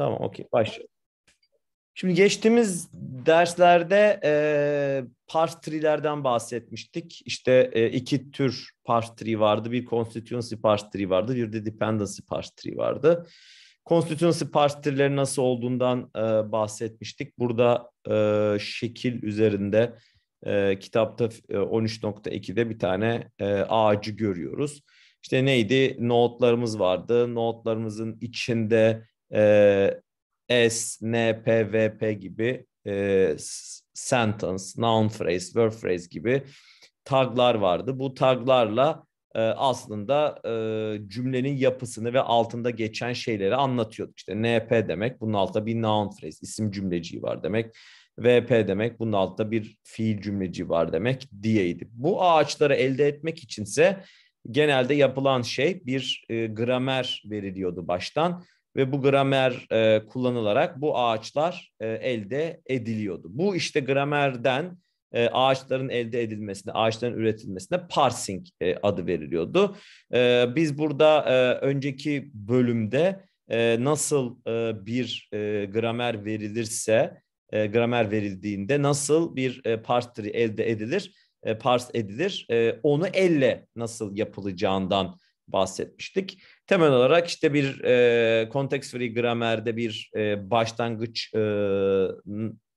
Tamam okey başlayalım. Şimdi geçtiğimiz derslerde e, part tree'lerden bahsetmiştik. İşte e, iki tür part tree vardı. Bir constituency part tree vardı. Bir de dependency part tree vardı. Constituency part tree'leri nasıl olduğundan e, bahsetmiştik. Burada e, şekil üzerinde e, kitapta e, 13.2'de bir tane e, ağacı görüyoruz. İşte neydi? Notlarımız vardı. Notlarımızın içinde e, S, N, P, V, P gibi e, sentence, noun phrase, verb phrase gibi taglar vardı. Bu taglarla e, aslında e, cümlenin yapısını ve altında geçen şeyleri anlatıyorduk. İşte NP demek bunun altında bir noun phrase, isim cümleciği var demek. VP demek bunun altında bir fiil cümleci var demek diyeydi. Bu ağaçları elde etmek içinse genelde yapılan şey bir e, gramer veriliyordu baştan ve bu gramer e, kullanılarak bu ağaçlar e, elde ediliyordu. Bu işte gramerden e, ağaçların elde edilmesine, ağaçların üretilmesine parsing e, adı veriliyordu. E, biz burada e, önceki bölümde e, nasıl e, bir e, gramer verilirse, e, gramer verildiğinde nasıl bir e, parse tree elde edilir, e, parse edilir, e, onu elle nasıl yapılacağından bahsetmiştik. Temel olarak işte bir e, context free gramerde bir e, başlangıç e,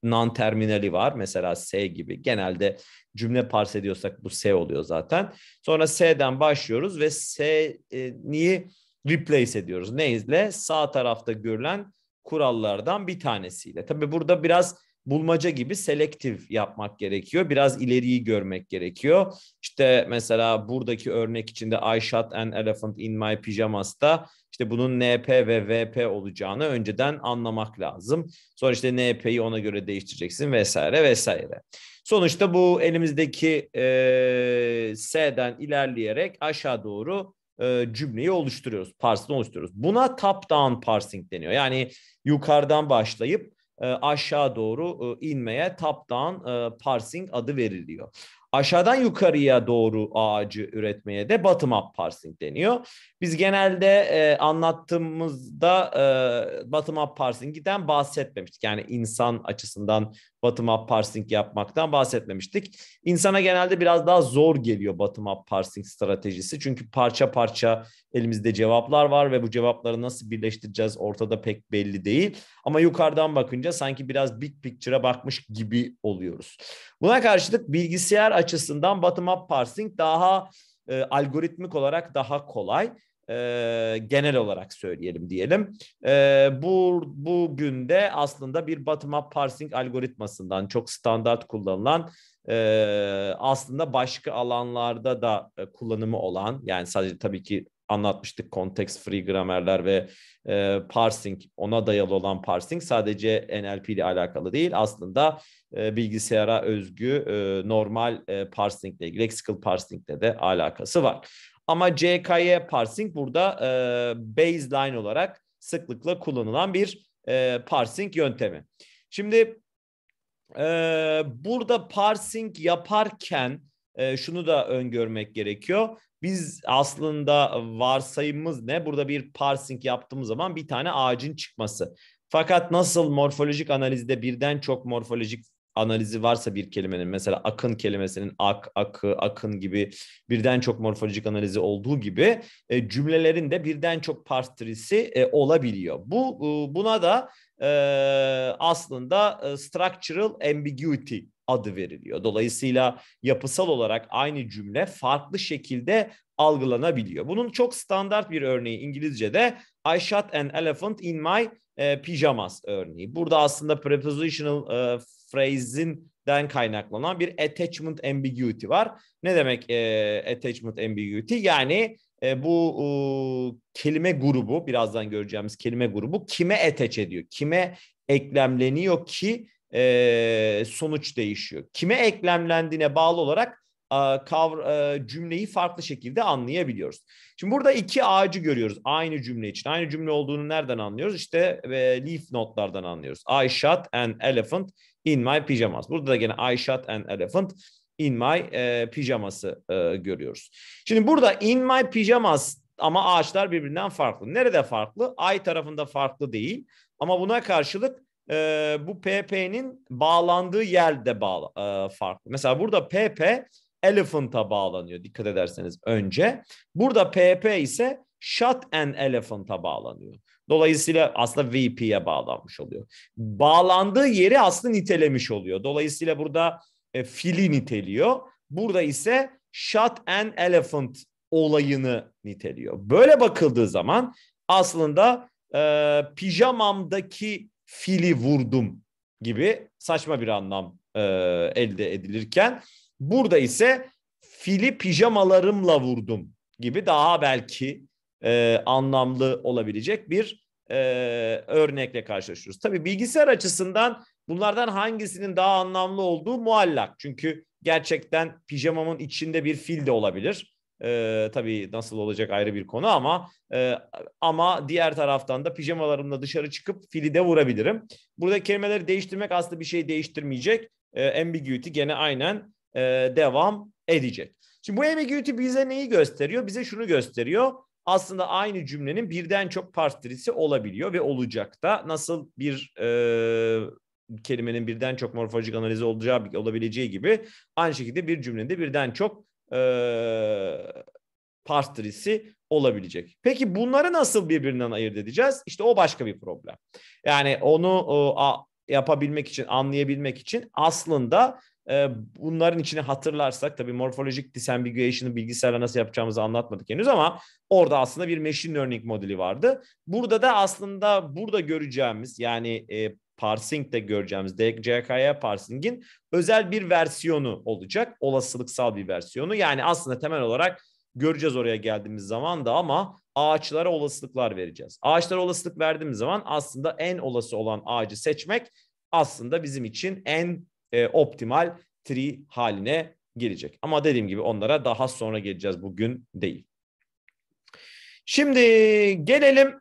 non terminali var. Mesela S gibi. Genelde cümle pars ediyorsak bu S oluyor zaten. Sonra S'den başlıyoruz ve S'ni e, replace ediyoruz. Neyle? Sağ tarafta görülen kurallardan bir tanesiyle. Tabii burada biraz bulmaca gibi selektif yapmak gerekiyor. Biraz ileriyi görmek gerekiyor. İşte mesela buradaki örnek içinde I shot an elephant in my pyjamas'ta işte bunun NP ve VP olacağını önceden anlamak lazım. Sonra işte NP'yi ona göre değiştireceksin vesaire vesaire. Sonuçta bu elimizdeki e, S'den ilerleyerek aşağı doğru e, cümleyi oluşturuyoruz, parsing oluşturuyoruz. Buna top down parsing deniyor. Yani yukarıdan başlayıp e, aşağı doğru e, inmeye top down e, parsing adı veriliyor. Aşağıdan yukarıya doğru ağacı üretmeye de bottom up parsing deniyor. Biz genelde anlattığımızda bottom up parsing'den bahsetmemiştik. Yani insan açısından bottom up parsing yapmaktan bahsetmemiştik. İnsana genelde biraz daha zor geliyor bottom up parsing stratejisi. Çünkü parça parça elimizde cevaplar var ve bu cevapları nasıl birleştireceğiz ortada pek belli değil. Ama yukarıdan bakınca sanki biraz big picture'a bakmış gibi oluyoruz. Buna karşılık bilgisayar açısından bottom up parsing daha e, algoritmik olarak daha kolay e, genel olarak söyleyelim diyelim. E, bu bugün de aslında bir bottom-up parsing algoritmasından çok standart kullanılan e, aslında başka alanlarda da e, kullanımı olan yani sadece tabii ki anlatmıştık context free gramerler ve e, parsing ona dayalı olan parsing sadece NLP ile alakalı değil aslında e, bilgisayara özgü e, normal e, parsing ile lexical parsing ile de alakası var. Ama CKY parsing burada e, baseline olarak sıklıkla kullanılan bir e, parsing yöntemi. Şimdi e, burada parsing yaparken e, şunu da öngörmek gerekiyor. Biz aslında varsayımımız ne? Burada bir parsing yaptığımız zaman bir tane ağacın çıkması. Fakat nasıl morfolojik analizde birden çok morfolojik analizi varsa bir kelimenin mesela akın kelimesinin ak, akı, akın gibi birden çok morfolojik analizi olduğu gibi e, cümlelerin de birden çok partrisi e, olabiliyor. Bu e, buna da e, aslında e, structural ambiguity adı veriliyor. Dolayısıyla yapısal olarak aynı cümle farklı şekilde algılanabiliyor. Bunun çok standart bir örneği İngilizce'de I shot an elephant in my e, pijamas örneği. Burada aslında prepositional e, den kaynaklanan bir attachment ambiguity var. Ne demek e, attachment ambiguity? Yani e, bu e, kelime grubu, birazdan göreceğimiz kelime grubu kime attach ediyor? Kime eklemleniyor ki e, sonuç değişiyor? Kime eklemlendiğine bağlı olarak e, kavra, e, cümleyi farklı şekilde anlayabiliyoruz. Şimdi burada iki ağacı görüyoruz aynı cümle için. Aynı cümle olduğunu nereden anlıyoruz? İşte e, leaf notlardan anlıyoruz. I shot an elephant in my pajamas. Burada da gene I shot an elephant in my e, pijaması e, görüyoruz. Şimdi burada in my pijamas ama ağaçlar birbirinden farklı. Nerede farklı? Ay tarafında farklı değil. Ama buna karşılık e, bu PP'nin bağlandığı yerde bağla, e, farklı. Mesela burada PP elephant'a bağlanıyor dikkat ederseniz önce. Burada PP ise shut an elephant'a bağlanıyor. Dolayısıyla aslında VP'ye bağlanmış oluyor. Bağlandığı yeri aslında nitelemiş oluyor. Dolayısıyla burada e, fili niteliyor. Burada ise shut an elephant olayını niteliyor. Böyle bakıldığı zaman aslında e, pijamamdaki fili vurdum gibi saçma bir anlam e, elde edilirken Burada ise fili pijamalarımla vurdum gibi daha belki e, anlamlı olabilecek bir e, örnekle karşılaşıyoruz. Tabi bilgisayar açısından bunlardan hangisinin daha anlamlı olduğu muallak. Çünkü gerçekten pijamamın içinde bir fil de olabilir. Ee, tabii nasıl olacak ayrı bir konu ama e, ama diğer taraftan da pijamalarımla dışarı çıkıp fili de vurabilirim. Burada kelimeleri değiştirmek aslında bir şey değiştirmeyecek. E, ambiguity gene aynen e, devam edecek. Şimdi bu ambiguity bize neyi gösteriyor? Bize şunu gösteriyor. Aslında aynı cümlenin birden çok parstrisi olabiliyor ve olacak da. Nasıl bir e, kelimenin birden çok morfolojik analizi olacağı, olabileceği gibi aynı şekilde bir cümlede birden çok e, parstrisi olabilecek. Peki bunları nasıl birbirinden ayırt edeceğiz? İşte o başka bir problem. Yani onu e, a, yapabilmek için, anlayabilmek için aslında ee, bunların içine hatırlarsak tabii morfolojik disambiguation'ı bilgisayarla nasıl yapacağımızı anlatmadık henüz ama orada aslında bir machine learning modeli vardı. Burada da aslında burada göreceğimiz yani e, parsing'de göreceğimiz DCK'ya parsing'in özel bir versiyonu olacak. Olasılıksal bir versiyonu. Yani aslında temel olarak göreceğiz oraya geldiğimiz zaman da ama ağaçlara olasılıklar vereceğiz. Ağaçlara olasılık verdiğimiz zaman aslında en olası olan ağacı seçmek aslında bizim için en e, optimal tree haline gelecek. Ama dediğim gibi onlara daha sonra geleceğiz bugün değil. Şimdi gelelim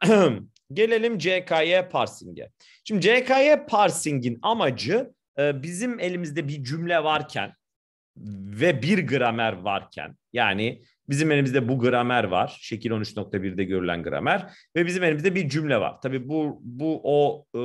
gelelim CKY parsing'e. Şimdi CKY parsing'in amacı e, bizim elimizde bir cümle varken ve bir gramer varken yani bizim elimizde bu gramer var. Şekil 13.1'de görülen gramer ve bizim elimizde bir cümle var. Tabii bu bu o e,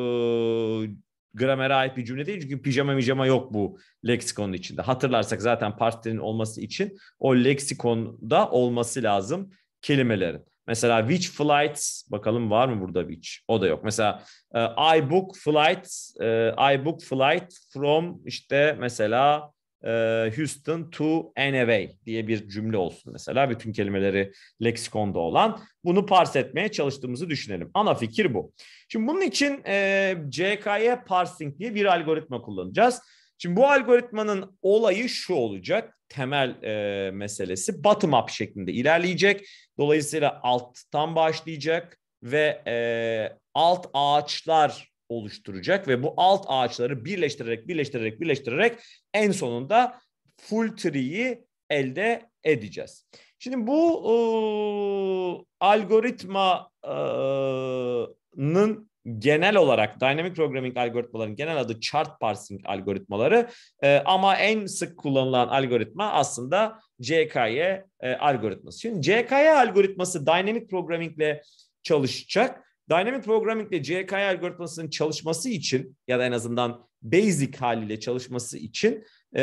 gramere ait bir cümle değil. Çünkü pijama mijama yok bu leksikonun içinde. Hatırlarsak zaten partilerin olması için o leksikonda olması lazım kelimelerin. Mesela which flights bakalım var mı burada which? O da yok. Mesela e, I book flight e, I book flight from işte mesela Houston to NWA diye bir cümle olsun mesela. Bütün kelimeleri leksikonda olan. Bunu parse etmeye çalıştığımızı düşünelim. Ana fikir bu. Şimdi bunun için e, CK'ye parsing diye bir algoritma kullanacağız. Şimdi bu algoritmanın olayı şu olacak. Temel e, meselesi bottom up şeklinde ilerleyecek. Dolayısıyla alttan başlayacak ve e, alt ağaçlar oluşturacak ve bu alt ağaçları birleştirerek birleştirerek birleştirerek en sonunda full tree'yi elde edeceğiz. Şimdi bu e, algoritmanın e, genel olarak dynamic programming algoritmaların genel adı chart parsing algoritmaları e, ama en sık kullanılan algoritma aslında CKY e, algoritması. Şimdi CKY algoritması dynamic programming ile çalışacak Dynamic Programming ile CK algoritmasının çalışması için ya da en azından basic haliyle çalışması için e,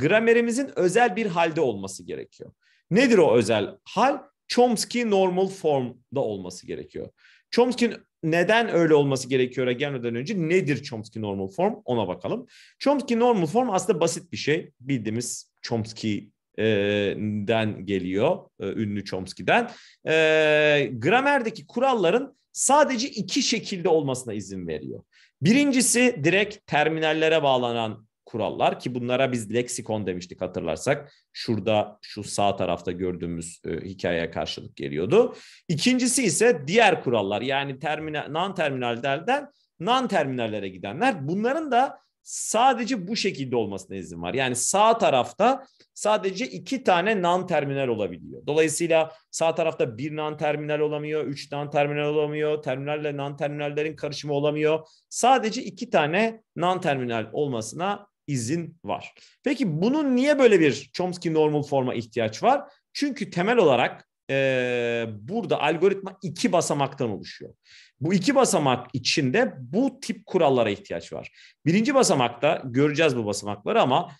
gramerimizin özel bir halde olması gerekiyor. Nedir o özel hal? Chomsky normal formda olması gerekiyor. Chomsky neden öyle olması gerekiyor'a gelmeden önce nedir Chomsky normal form ona bakalım. Chomsky normal form aslında basit bir şey. Bildiğimiz Chomsky'den geliyor, e, ünlü Chomsky'den. E, gramerdeki kuralların sadece iki şekilde olmasına izin veriyor. Birincisi direkt terminallere bağlanan kurallar ki bunlara biz leksikon demiştik hatırlarsak. Şurada şu sağ tarafta gördüğümüz e, hikayeye karşılık geliyordu. İkincisi ise diğer kurallar yani terminal, non terminallerden non terminallere gidenler. Bunların da sadece bu şekilde olmasına izin var. Yani sağ tarafta sadece iki tane non terminal olabiliyor. Dolayısıyla sağ tarafta bir non terminal olamıyor, üç non terminal olamıyor, terminalle non terminallerin karışımı olamıyor. Sadece iki tane non terminal olmasına izin var. Peki bunun niye böyle bir Chomsky normal forma ihtiyaç var? Çünkü temel olarak e, burada algoritma iki basamaktan oluşuyor. Bu iki basamak içinde bu tip kurallara ihtiyaç var. Birinci basamakta göreceğiz bu basamakları ama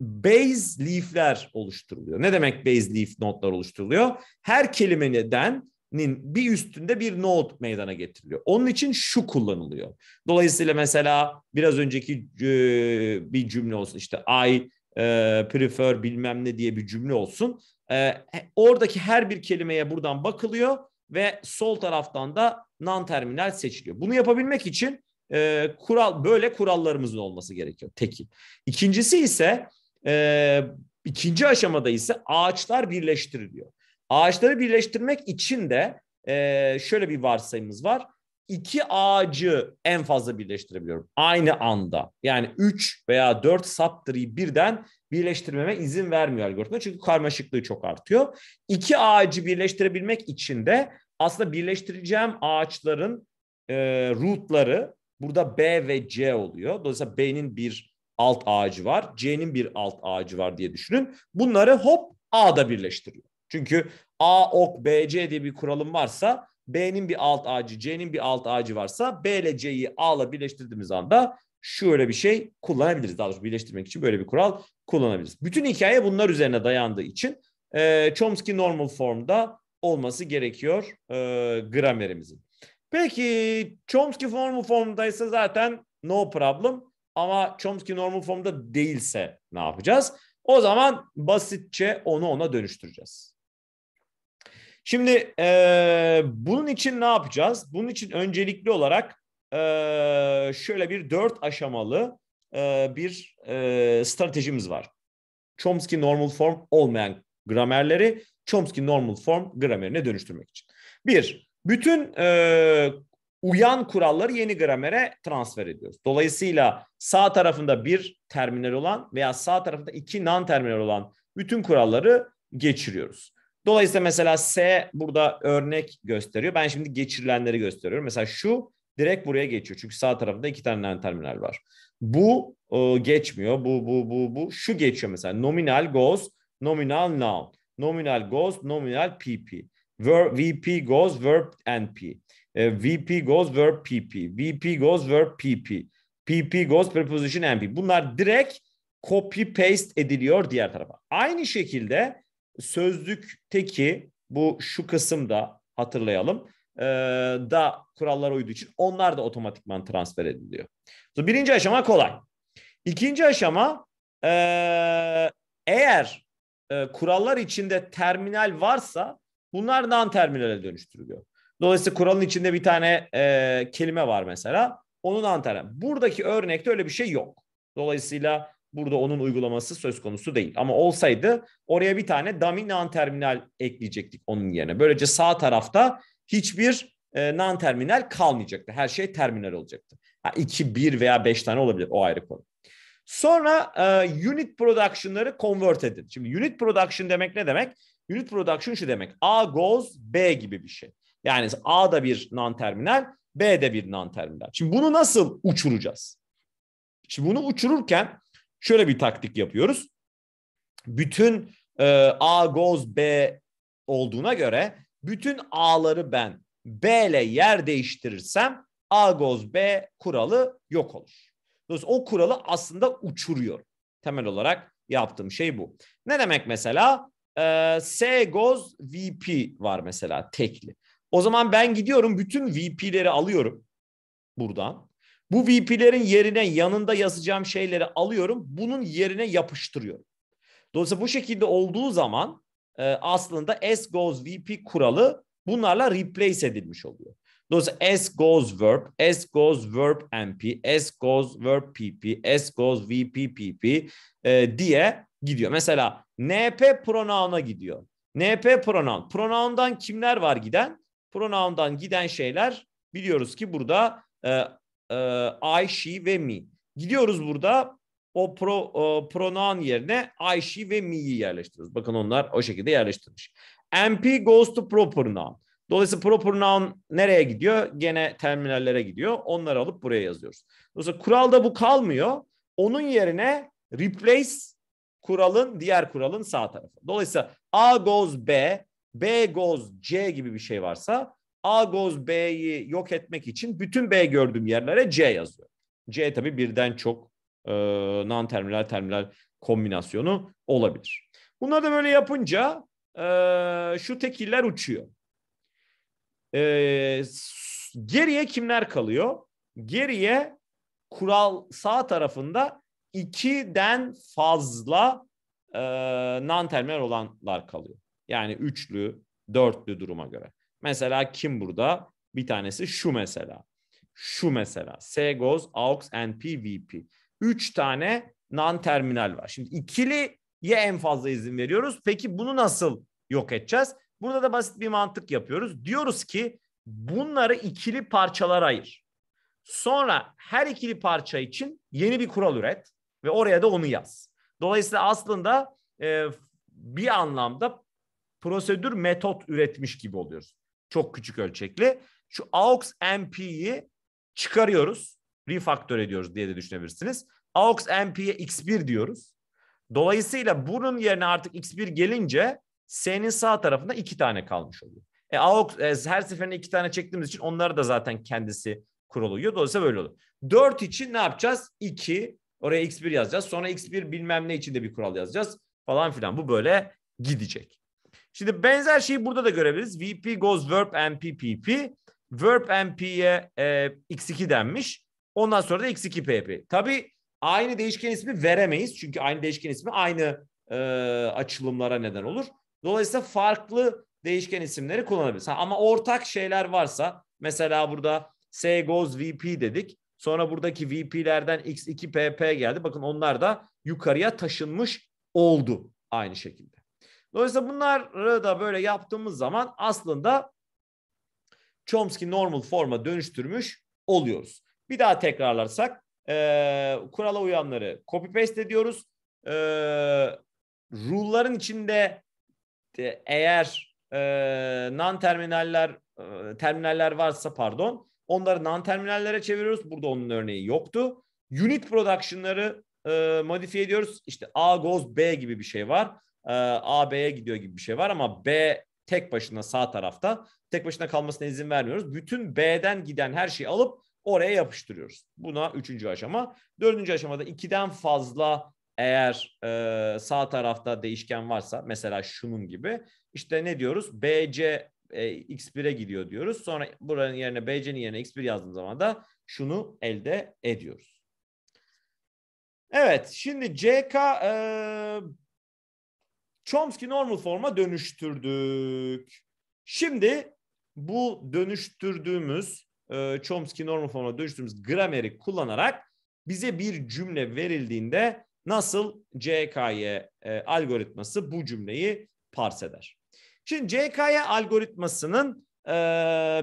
base leaf'ler oluşturuluyor. Ne demek base leaf notlar oluşturuluyor? Her kelimeden bir üstünde bir node meydana getiriliyor. Onun için şu kullanılıyor. Dolayısıyla mesela biraz önceki e, bir cümle olsun işte I e, prefer bilmem ne diye bir cümle olsun. E, oradaki her bir kelimeye buradan bakılıyor ve sol taraftan da non terminal seçiliyor. Bunu yapabilmek için e, kural böyle kurallarımızın olması gerekiyor. Tekil. İkincisi ise e, ikinci aşamada ise ağaçlar birleştiriliyor. Ağaçları birleştirmek için de e, şöyle bir varsayımız var iki ağacı en fazla birleştirebiliyorum. Aynı anda. Yani 3 veya 4 subtree'yi birden birleştirmeme izin vermiyor algoritma. Çünkü karmaşıklığı çok artıyor. İki ağacı birleştirebilmek için de aslında birleştireceğim ağaçların e, rootları burada B ve C oluyor. Dolayısıyla B'nin bir alt ağacı var. C'nin bir alt ağacı var diye düşünün. Bunları hop A'da birleştiriyor. Çünkü A ok BC diye bir kuralım varsa B'nin bir alt ağacı, C'nin bir alt ağacı varsa B ile C'yi A'la birleştirdiğimiz anda şöyle bir şey kullanabiliriz. Daha doğrusu birleştirmek için böyle bir kural kullanabiliriz. Bütün hikaye bunlar üzerine dayandığı için e, Chomsky normal formda olması gerekiyor e, gramerimizin. Peki Chomsky normal formdaysa zaten no problem ama Chomsky normal formda değilse ne yapacağız? O zaman basitçe onu ona dönüştüreceğiz. Şimdi e, bunun için ne yapacağız? Bunun için öncelikli olarak e, şöyle bir dört aşamalı e, bir e, stratejimiz var. Chomsky normal form olmayan gramerleri Chomsky normal form gramerine dönüştürmek için. Bir, bütün e, uyan kuralları yeni gramere transfer ediyoruz. Dolayısıyla sağ tarafında bir terminal olan veya sağ tarafında iki non terminal olan bütün kuralları geçiriyoruz. Dolayısıyla mesela S burada örnek gösteriyor. Ben şimdi geçirilenleri gösteriyorum. Mesela şu direkt buraya geçiyor. Çünkü sağ tarafında iki tane terminal var. Bu e, geçmiyor. Bu, bu, bu, bu. Şu geçiyor mesela. Nominal goes, nominal noun. Nominal goes, nominal pp. Verb, VP goes, verb NP. E, VP goes, verb pp. VP goes, verb pp. PP goes, preposition NP. Bunlar direkt copy paste ediliyor diğer tarafa. Aynı şekilde sözlükteki bu şu kısımda hatırlayalım e, da kurallar uyduğu için onlar da otomatikman transfer ediliyor. Birinci aşama kolay. İkinci aşama e, eğer e, kurallar içinde terminal varsa bunlar non terminale dönüştürülüyor. Dolayısıyla kuralın içinde bir tane e, kelime var mesela. Onun non Buradaki örnekte öyle bir şey yok. Dolayısıyla Burada onun uygulaması söz konusu değil. Ama olsaydı oraya bir tane dummy non-terminal ekleyecektik onun yerine. Böylece sağ tarafta hiçbir e, non-terminal kalmayacaktı. Her şey terminal olacaktı. Ha, iki, bir veya beş tane olabilir o ayrı konu. Sonra e, unit production'ları convert edin. Şimdi unit production demek ne demek? Unit production şu demek. A goes B gibi bir şey. Yani a da bir non-terminal, b de bir non-terminal. Şimdi bunu nasıl uçuracağız? Şimdi bunu uçururken şöyle bir taktik yapıyoruz. Bütün e, A goes B olduğuna göre bütün A'ları ben B ile yer değiştirirsem A goes B kuralı yok olur. Dolayısıyla o kuralı aslında uçuruyor. Temel olarak yaptığım şey bu. Ne demek mesela? Ee, S goz VP var mesela tekli. O zaman ben gidiyorum bütün VP'leri alıyorum buradan. Bu VP'lerin yerine yanında yazacağım şeyleri alıyorum. Bunun yerine yapıştırıyorum. Dolayısıyla bu şekilde olduğu zaman e, aslında as goes VP kuralı bunlarla replace edilmiş oluyor. Dolayısıyla S goes verb, S goes verb MP, S goes verb PP, S goes VP PP e, diye gidiyor. Mesela NP pronoun'a gidiyor. NP pronoun. Pronoun'dan kimler var giden? Pronoun'dan giden şeyler biliyoruz ki burada e, e, I, she ve me. Gidiyoruz burada o pro, e, pronoun yerine I, she ve me'yi yerleştiriyoruz. Bakın onlar o şekilde yerleştirmiş. MP goes to proper noun. Dolayısıyla proper noun nereye gidiyor? Gene terminallere gidiyor. Onları alıp buraya yazıyoruz. Dolayısıyla kuralda bu kalmıyor. Onun yerine replace kuralın diğer kuralın sağ tarafı. Dolayısıyla A goes B, B goes C gibi bir şey varsa A goz B'yi yok etmek için bütün B gördüğüm yerlere C yazıyor. C tabii birden çok e, non terminal terminal kombinasyonu olabilir. Bunları da böyle yapınca e, şu tekiller uçuyor. E, geriye kimler kalıyor? Geriye kural sağ tarafında ikiden fazla e, non terminal olanlar kalıyor. Yani üçlü, dörtlü duruma göre. Mesela kim burada? Bir tanesi şu mesela. Şu mesela. Segos, AUX, NP, VP. Üç tane non-terminal var. Şimdi ikiliye en fazla izin veriyoruz. Peki bunu nasıl yok edeceğiz? Burada da basit bir mantık yapıyoruz. Diyoruz ki bunları ikili parçalar ayır. Sonra her ikili parça için yeni bir kural üret ve oraya da onu yaz. Dolayısıyla aslında e, bir anlamda prosedür metot üretmiş gibi oluyoruz. Çok küçük ölçekli. Şu AUX MP'yi çıkarıyoruz. Refaktör ediyoruz diye de düşünebilirsiniz. AUX MP'ye X1 diyoruz. Dolayısıyla bunun yerine artık X1 gelince S'nin sağ tarafında iki tane kalmış oluyor. E, AUX, e, her seferinde iki tane çektiğimiz için onları da zaten kendisi kuruluyor. Dolayısıyla böyle olur. 4 için ne yapacağız? 2 oraya X1 yazacağız. Sonra X1 bilmem ne için de bir kural yazacağız falan filan. Bu böyle gidecek. Şimdi benzer şeyi burada da görebiliriz. VP goes verb MP PP. Verb MP'ye e, x2 denmiş. Ondan sonra da x2 PP. Tabii aynı değişken ismi veremeyiz. Çünkü aynı değişken ismi aynı e, açılımlara neden olur. Dolayısıyla farklı değişken isimleri kullanabiliriz. Ha, ama ortak şeyler varsa mesela burada S goes VP dedik. Sonra buradaki VP'lerden X2PP geldi. Bakın onlar da yukarıya taşınmış oldu aynı şekilde. Dolayısıyla bunları da böyle yaptığımız zaman aslında Chomsky normal forma dönüştürmüş oluyoruz. Bir daha tekrarlarsak e, kurala uyanları copy paste ediyoruz. E, rule'ların içinde e, eğer e, non terminaller e, terminaller varsa pardon onları non terminallere çeviriyoruz. Burada onun örneği yoktu. Unit production'ları e, modifiye ediyoruz. İşte A goes B gibi bir şey var e, AB'ye gidiyor gibi bir şey var ama B tek başına sağ tarafta. Tek başına kalmasına izin vermiyoruz. Bütün B'den giden her şeyi alıp oraya yapıştırıyoruz. Buna üçüncü aşama. Dördüncü aşamada ikiden fazla eğer e, sağ tarafta değişken varsa mesela şunun gibi işte ne diyoruz? BC e, X1'e gidiyor diyoruz. Sonra buranın yerine BC'nin yerine X1 yazdığım zaman da şunu elde ediyoruz. Evet şimdi CK e, Chomsky normal forma dönüştürdük. Şimdi bu dönüştürdüğümüz e, Chomsky normal forma dönüştürdüğümüz grameri kullanarak bize bir cümle verildiğinde nasıl CKY e, algoritması bu cümleyi pars eder. Şimdi CKY algoritmasının e,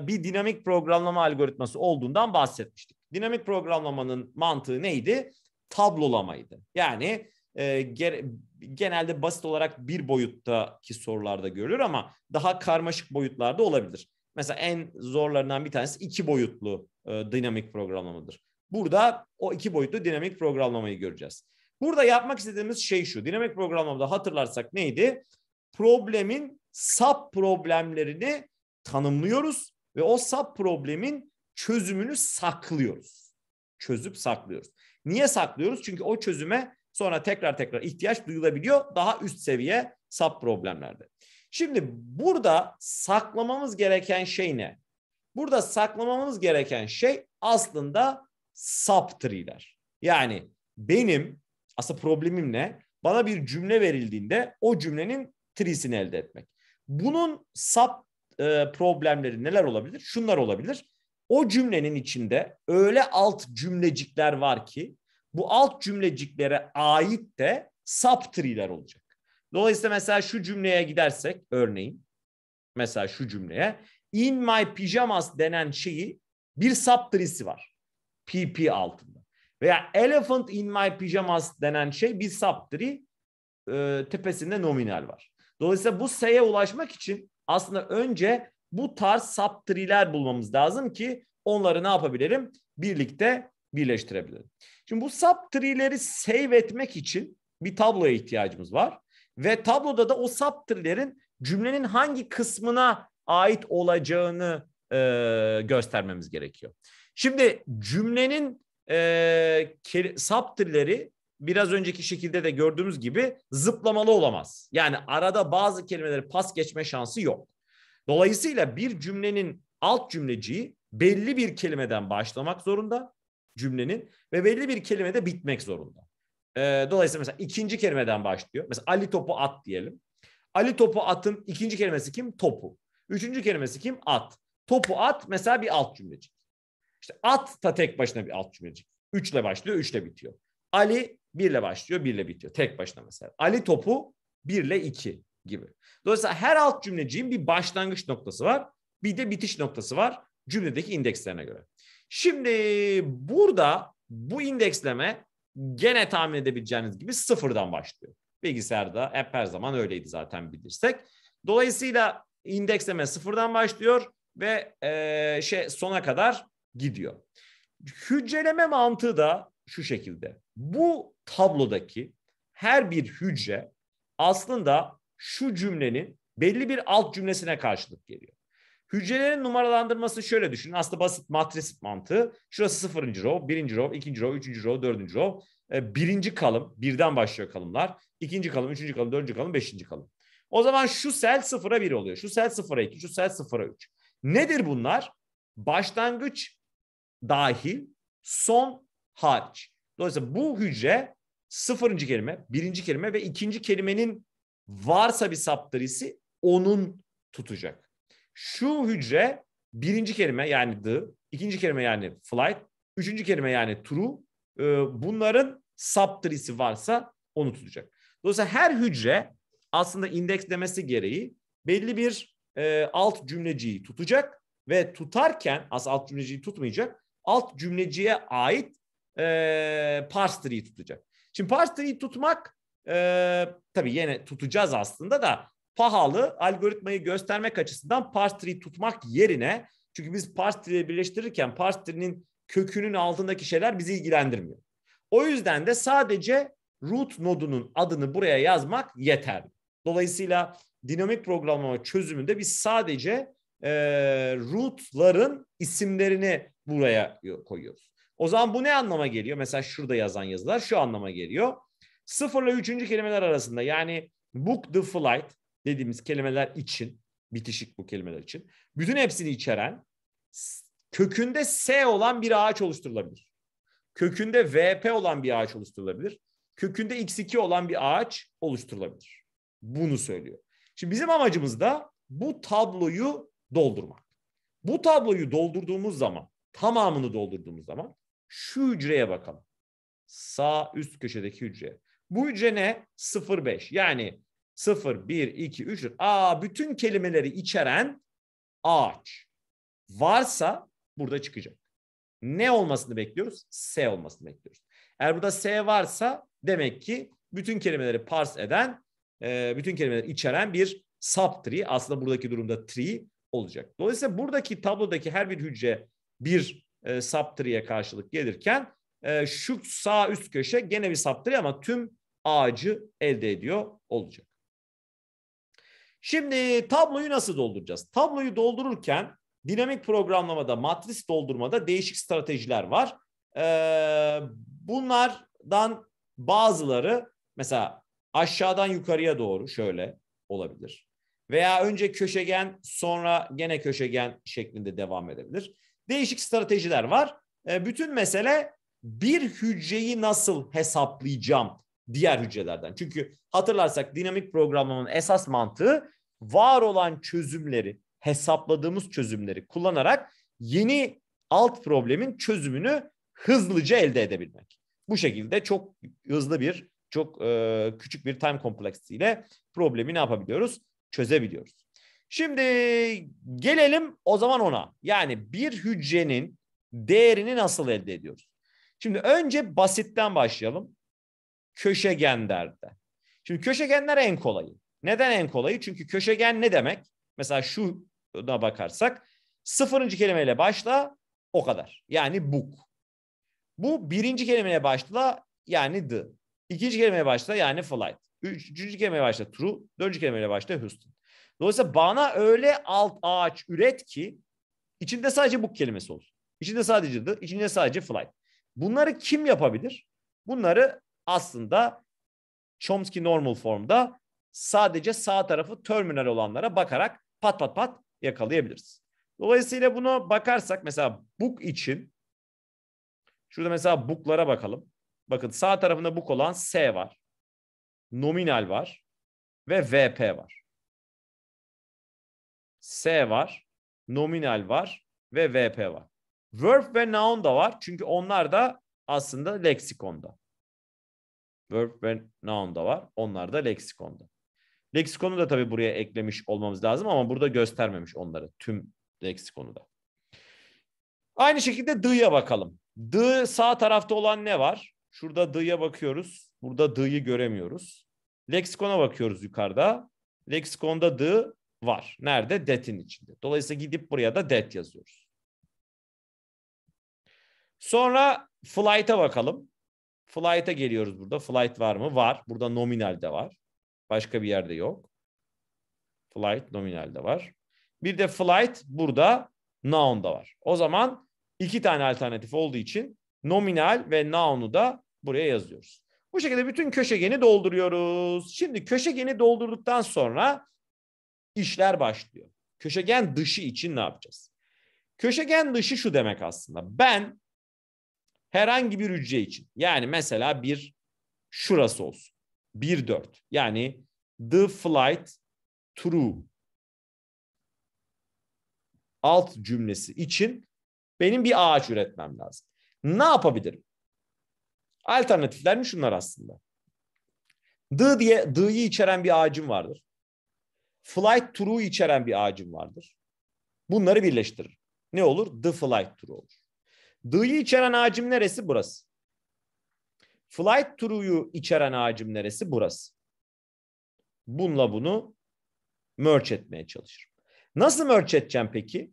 bir dinamik programlama algoritması olduğundan bahsetmiştik. Dinamik programlamanın mantığı neydi? Tablolamaydı. Yani e, genelde basit olarak bir boyuttaki sorularda görülür ama daha karmaşık boyutlarda olabilir. Mesela en zorlarından bir tanesi iki boyutlu e, dinamik programlamadır. Burada o iki boyutlu dinamik programlamayı göreceğiz. Burada yapmak istediğimiz şey şu. Dinamik programlamada hatırlarsak neydi? Problemin sub problemlerini tanımlıyoruz ve o sub problemin çözümünü saklıyoruz. Çözüp saklıyoruz. Niye saklıyoruz? Çünkü o çözüme Sonra tekrar tekrar ihtiyaç duyulabiliyor daha üst seviye sap problemlerde. Şimdi burada saklamamız gereken şey ne? Burada saklamamız gereken şey aslında sap tree'ler. Yani benim asıl problemim ne? Bana bir cümle verildiğinde o cümlenin tree'sini elde etmek. Bunun sap e, problemleri neler olabilir? Şunlar olabilir. O cümlenin içinde öyle alt cümlecikler var ki bu alt cümleciklere ait de subtree'ler olacak. Dolayısıyla mesela şu cümleye gidersek örneğin mesela şu cümleye in my pyjamas denen şeyi bir subtree'si var. PP altında. Veya elephant in my pyjamas denen şey bir subtree e, tepesinde nominal var. Dolayısıyla bu S'ye ulaşmak için aslında önce bu tarz subtree'ler bulmamız lazım ki onları ne yapabilirim? Birlikte birleştirebilirim. Şimdi bu subtree'leri save etmek için bir tabloya ihtiyacımız var. Ve tabloda da o subtree'lerin cümlenin hangi kısmına ait olacağını e, göstermemiz gerekiyor. Şimdi cümlenin e, subtree'leri biraz önceki şekilde de gördüğümüz gibi zıplamalı olamaz. Yani arada bazı kelimeleri pas geçme şansı yok. Dolayısıyla bir cümlenin alt cümleciği belli bir kelimeden başlamak zorunda cümlenin ve belli bir kelimede bitmek zorunda. Ee, dolayısıyla mesela ikinci kelimeden başlıyor. Mesela Ali topu at diyelim. Ali topu atın ikinci kelimesi kim? Topu. Üçüncü kelimesi kim? At. Topu at mesela bir alt cümlecik. İşte at da tek başına bir alt cümlecik. Üçle başlıyor, üçle bitiyor. Ali birle başlıyor, birle bitiyor. Tek başına mesela. Ali topu birle iki gibi. Dolayısıyla her alt cümleciğin bir başlangıç noktası var. Bir de bitiş noktası var cümledeki indekslerine göre. Şimdi burada bu indeksleme gene tahmin edebileceğiniz gibi sıfırdan başlıyor. Bilgisayarda app her zaman öyleydi zaten bilirsek. Dolayısıyla indeksleme sıfırdan başlıyor ve e, şey sona kadar gidiyor. Hücreleme mantığı da şu şekilde. Bu tablodaki her bir hücre aslında şu cümlenin belli bir alt cümlesine karşılık geliyor. Hücrelerin numaralandırması şöyle düşünün. Aslında basit matris mantığı. Şurası sıfırıncı row, birinci row, ikinci row, üçüncü row, dördüncü row. E, birinci kalım, birden başlıyor kalımlar. İkinci kalım, üçüncü kalım, dördüncü kalım, beşinci kalım. O zaman şu sel sıfıra bir oluyor. Şu sel sıfıra iki, şu sel sıfıra üç. Nedir bunlar? Başlangıç dahil, son hariç. Dolayısıyla bu hücre sıfırıncı kelime, birinci kelime ve ikinci kelimenin varsa bir saptırisi onun tutacak. Şu hücre birinci kelime yani the, ikinci kelime yani flight, üçüncü kelime yani true. E, bunların subtree'si varsa onu tutacak. Dolayısıyla her hücre aslında indekslemesi gereği belli bir e, alt cümleciyi tutacak ve tutarken aslında alt cümleciyi tutmayacak. Alt cümleciye ait e, parse tree'yi tutacak. Şimdi parse tree'yi tutmak e, tabii yine tutacağız aslında da pahalı algoritmayı göstermek açısından parse tree tutmak yerine çünkü biz parse tree ile birleştirirken parse tree'nin kökünün altındaki şeyler bizi ilgilendirmiyor. O yüzden de sadece root nodunun adını buraya yazmak yeter. Dolayısıyla dinamik programlama çözümünde biz sadece e, rootların isimlerini buraya koyuyoruz. O zaman bu ne anlama geliyor? Mesela şurada yazan yazılar şu anlama geliyor. sıfırla üçüncü kelimeler arasında yani book the flight dediğimiz kelimeler için, bitişik bu kelimeler için. Bütün hepsini içeren kökünde S olan bir ağaç oluşturulabilir. Kökünde VP olan bir ağaç oluşturulabilir. Kökünde X2 olan bir ağaç oluşturulabilir. Bunu söylüyor. Şimdi bizim amacımız da bu tabloyu doldurmak. Bu tabloyu doldurduğumuz zaman, tamamını doldurduğumuz zaman şu hücreye bakalım. Sağ üst köşedeki hücre. Bu hücre ne? 0,5. Yani 0, 1, 2, 3. Aa bütün kelimeleri içeren ağaç varsa burada çıkacak. Ne olmasını bekliyoruz? S olmasını bekliyoruz. Eğer burada S varsa demek ki bütün kelimeleri parse eden, e, bütün kelimeleri içeren bir subtree aslında buradaki durumda tree olacak. Dolayısıyla buradaki tablodaki her bir hücre bir e, subtree'ye karşılık gelirken e, şu sağ üst köşe gene bir subtree ama tüm ağacı elde ediyor olacak. Şimdi tabloyu nasıl dolduracağız? Tabloyu doldururken dinamik programlamada, matris doldurmada değişik stratejiler var. Ee, bunlardan bazıları mesela aşağıdan yukarıya doğru şöyle olabilir. Veya önce köşegen sonra gene köşegen şeklinde devam edebilir. Değişik stratejiler var. Ee, bütün mesele bir hücreyi nasıl hesaplayacağım diğer hücrelerden. Çünkü hatırlarsak dinamik programlamanın esas mantığı var olan çözümleri, hesapladığımız çözümleri kullanarak yeni alt problemin çözümünü hızlıca elde edebilmek. Bu şekilde çok hızlı bir, çok e, küçük bir time kompleksity ile problemi ne yapabiliyoruz? Çözebiliyoruz. Şimdi gelelim o zaman ona. Yani bir hücrenin değerini nasıl elde ediyoruz? Şimdi önce basitten başlayalım köşegenlerde. Şimdi köşegenler en kolayı. Neden en kolayı? Çünkü köşegen ne demek? Mesela şuna bakarsak sıfırıncı kelimeyle başla o kadar. Yani book. Bu birinci kelimeye başla yani the. İkinci kelimeye başla yani flight. Üçüncü kelimeye başla true. Dördüncü kelimeyle başla Houston. Dolayısıyla bana öyle alt ağaç üret ki içinde sadece book kelimesi olsun. İçinde sadece the, içinde sadece flight. Bunları kim yapabilir? Bunları aslında Chomsky normal formda sadece sağ tarafı terminal olanlara bakarak pat pat pat yakalayabiliriz. Dolayısıyla bunu bakarsak mesela book için şurada mesela book'lara bakalım. Bakın sağ tarafında book olan S var. Nominal var ve VP var. S var, nominal var ve VP var. Verb ve noun da var çünkü onlar da aslında leksikonda verb ve noun da var. Onlar da leksikonda. Leksikonu da tabii buraya eklemiş olmamız lazım ama burada göstermemiş onları tüm leksikonu da. Aynı şekilde dı'ya bakalım. D' sağ tarafta olan ne var? Şurada dı'ya bakıyoruz. Burada dı'yı göremiyoruz. Leksikona bakıyoruz yukarıda. Leksikonda d' var. Nerede? Det'in içinde. Dolayısıyla gidip buraya da det yazıyoruz. Sonra flight'a bakalım. Flight'a geliyoruz burada. Flight var mı? Var. Burada nominalde var. Başka bir yerde yok. Flight nominalde var. Bir de flight burada noun'da var. O zaman iki tane alternatif olduğu için nominal ve noun'u da buraya yazıyoruz. Bu şekilde bütün köşegeni dolduruyoruz. Şimdi köşegeni doldurduktan sonra işler başlıyor. Köşegen dışı için ne yapacağız? Köşegen dışı şu demek aslında. Ben herhangi bir hücre için. Yani mesela bir şurası olsun. 1-4. Yani the flight true alt cümlesi için benim bir ağaç üretmem lazım. Ne yapabilirim? Alternatifler mi şunlar aslında? The diye theyi içeren bir ağacım vardır. Flight true'u içeren bir ağacım vardır. Bunları birleştirir. Ne olur? The flight true olur. D'yi içeren hacim neresi? Burası. Flight true'yu içeren hacim neresi? Burası. Bununla bunu merge etmeye çalışırım. Nasıl merge edeceğim peki?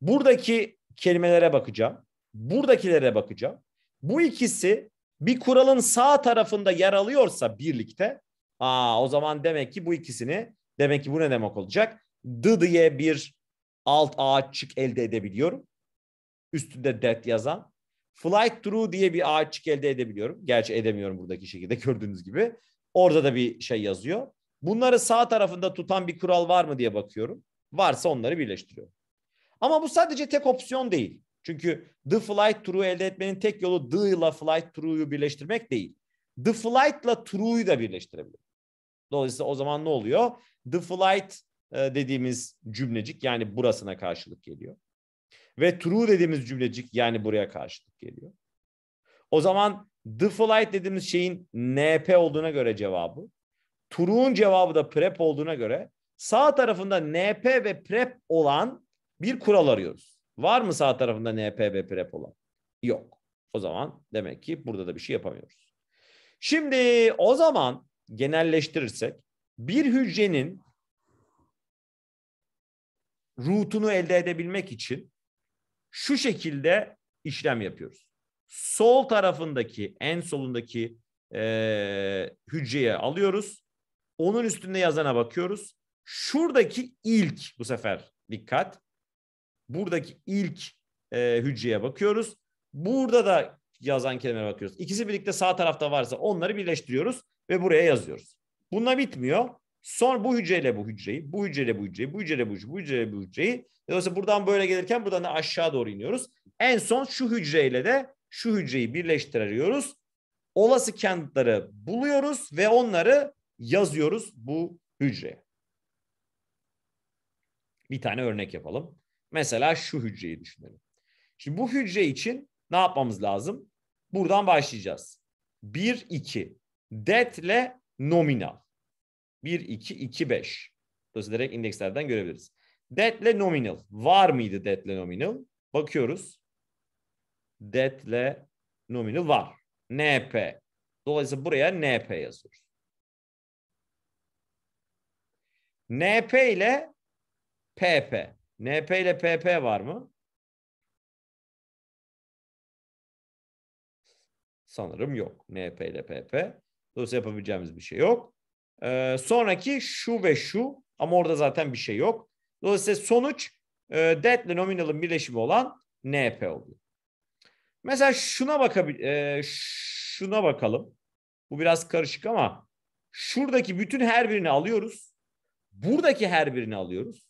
Buradaki kelimelere bakacağım. Buradakilere bakacağım. Bu ikisi bir kuralın sağ tarafında yer alıyorsa birlikte aa o zaman demek ki bu ikisini demek ki bu ne demek olacak? D diye bir alt çık elde edebiliyorum üstünde dead yazan. Flight through diye bir ağaççık elde edebiliyorum. Gerçi edemiyorum buradaki şekilde gördüğünüz gibi. Orada da bir şey yazıyor. Bunları sağ tarafında tutan bir kural var mı diye bakıyorum. Varsa onları birleştiriyorum. Ama bu sadece tek opsiyon değil. Çünkü the flight through elde etmenin tek yolu the ile flight through'yu birleştirmek değil. The flight ile through'yu da birleştirebilirim. Dolayısıyla o zaman ne oluyor? The flight e, dediğimiz cümlecik yani burasına karşılık geliyor. Ve true dediğimiz cümlecik yani buraya karşılık geliyor. O zaman the flight dediğimiz şeyin NP olduğuna göre cevabı. True'un cevabı da prep olduğuna göre sağ tarafında NP ve prep olan bir kural arıyoruz. Var mı sağ tarafında NP ve prep olan? Yok. O zaman demek ki burada da bir şey yapamıyoruz. Şimdi o zaman genelleştirirsek bir hücrenin root'unu elde edebilmek için şu şekilde işlem yapıyoruz. Sol tarafındaki en solundaki e, hücreye alıyoruz. Onun üstünde yazana bakıyoruz. Şuradaki ilk bu sefer dikkat. Buradaki ilk e, hücreye bakıyoruz. Burada da yazan kelimelere bakıyoruz. İkisi birlikte sağ tarafta varsa onları birleştiriyoruz ve buraya yazıyoruz. Bununla bitmiyor. Sonra bu hücreyle bu hücreyi, bu hücreyle bu hücreyi, bu hücreyle bu hücreyi, bu hücreyle bu hücreyi. E, dolayısıyla buradan böyle gelirken buradan da aşağı doğru iniyoruz. En son şu hücreyle de şu hücreyi birleştiriyoruz. Olası kentleri buluyoruz ve onları yazıyoruz bu hücreye. Bir tane örnek yapalım. Mesela şu hücreyi düşünelim. Şimdi bu hücre için ne yapmamız lazım? Buradan başlayacağız. 1, 2. Det ile nominal. 1, 2, 2, 5. Dolayısıyla direkt indekslerden görebiliriz. Dead'le nominal. Var mıydı dead'le nominal? Bakıyoruz. Dead'le nominal var. NP. Dolayısıyla buraya NP yazıyoruz. NP ile PP. NP ile PP var mı? Sanırım yok. NP ile PP. Dolayısıyla yapabileceğimiz bir şey yok. E, sonraki şu ve şu ama orada zaten bir şey yok. Dolayısıyla sonuç e, debt ile nominalın birleşimi olan NP oluyor. Mesela şuna bakabil e, şuna bakalım. Bu biraz karışık ama şuradaki bütün her birini alıyoruz. Buradaki her birini alıyoruz.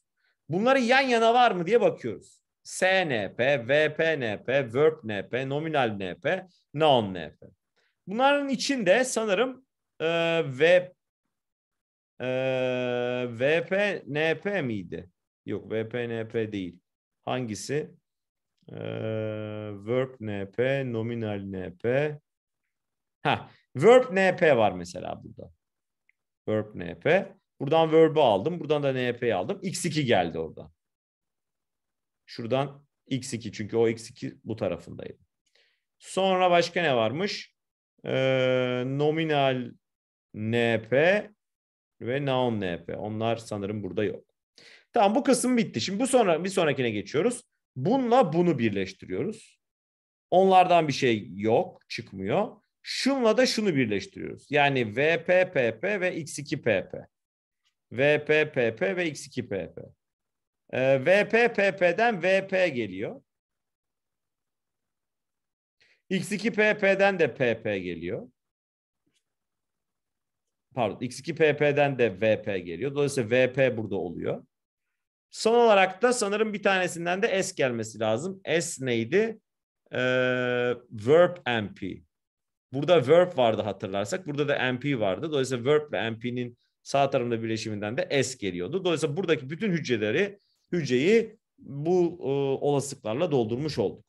Bunları yan yana var mı diye bakıyoruz. SNP, VPNP, VERPNP, nominal NP, non NP. Bunların içinde sanırım e, VP ee, VP NP miydi? Yok VP NP değil. Hangisi? Ee, verb NP, nominal NP. Ha, verb NP var mesela burada. Verb NP. Buradan verb'ı aldım. Buradan da NP'yi aldım. X2 geldi oradan. Şuradan X2 çünkü o X2 bu tarafındaydı. Sonra başka ne varmış? Ee, nominal NP ve Naum NP. Onlar sanırım burada yok. Tamam bu kısım bitti. Şimdi bu sonra bir sonrakine geçiyoruz. Bununla bunu birleştiriyoruz. Onlardan bir şey yok, çıkmıyor. Şunla da şunu birleştiriyoruz. Yani VPPP ve X2PP. VPPP ve X2PP. Ee, VPPP'den VP geliyor. X2PP'den de PP geliyor pardon X2PP'den de VP geliyor. Dolayısıyla VP burada oluyor. Son olarak da sanırım bir tanesinden de S gelmesi lazım. S neydi? Ee, verb MP. Burada verb vardı hatırlarsak. Burada da MP vardı. Dolayısıyla verb ve MP'nin sağ tarafında birleşiminden de S geliyordu. Dolayısıyla buradaki bütün hücreleri, hücreyi bu e, olasılıklarla doldurmuş olduk.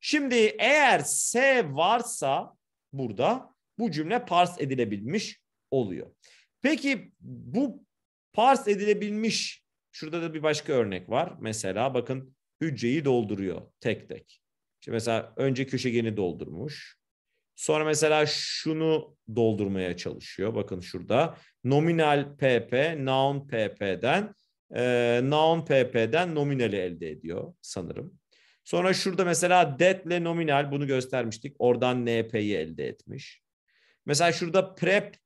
Şimdi eğer S varsa burada bu cümle pars edilebilmiş oluyor. Peki bu parse edilebilmiş şurada da bir başka örnek var. Mesela bakın hücreyi dolduruyor tek tek. İşte mesela önce köşegeni doldurmuş. Sonra mesela şunu doldurmaya çalışıyor. Bakın şurada nominal pp, noun pp'den e, noun pp'den nominali elde ediyor sanırım. Sonra şurada mesela detle nominal bunu göstermiştik. Oradan np'yi elde etmiş. Mesela şurada prep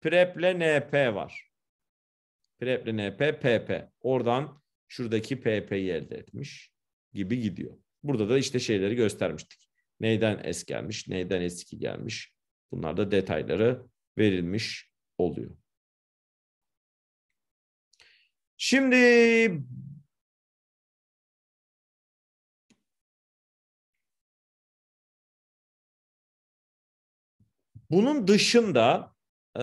Preple NP var. Preple NP, PP. Oradan şuradaki PP'yi elde etmiş gibi gidiyor. Burada da işte şeyleri göstermiştik. Neyden es gelmiş, neyden eski gelmiş. Bunlar da detayları verilmiş oluyor. Şimdi bunun dışında ee,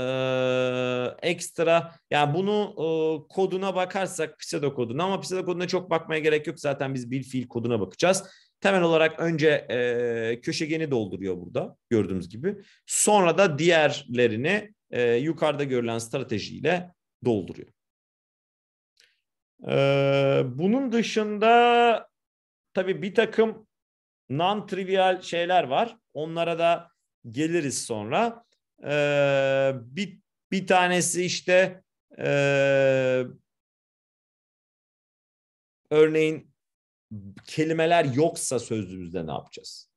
ekstra yani bunu e, koduna bakarsak pseudo koduna ama pseudo koduna çok bakmaya gerek yok. Zaten biz bir fiil koduna bakacağız. Temel olarak önce e, köşegeni dolduruyor burada gördüğümüz gibi. Sonra da diğerlerini e, yukarıda görülen stratejiyle dolduruyor. Ee, bunun dışında tabi bir takım non-trivial şeyler var. Onlara da geliriz sonra. Ee, bir, bir tanesi işte e, örneğin kelimeler yoksa sözlüğümüzde ne yapacağız?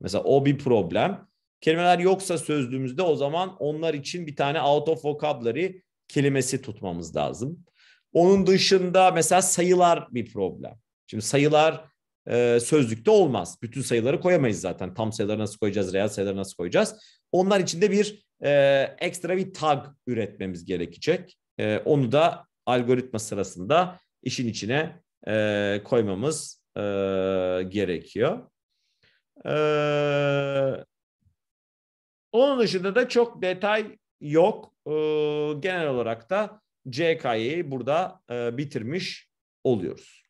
Mesela o bir problem. Kelimeler yoksa sözlüğümüzde o zaman onlar için bir tane out of vocabulary kelimesi tutmamız lazım. Onun dışında mesela sayılar bir problem. Şimdi sayılar e, ee, sözlükte olmaz. Bütün sayıları koyamayız zaten. Tam sayıları nasıl koyacağız, reel sayıları nasıl koyacağız? Onlar için de bir e, ekstra bir tag üretmemiz gerekecek. E, onu da algoritma sırasında işin içine e, koymamız e, gerekiyor. E, onun dışında da çok detay yok. E, genel olarak da CK'yi burada e, bitirmiş oluyoruz.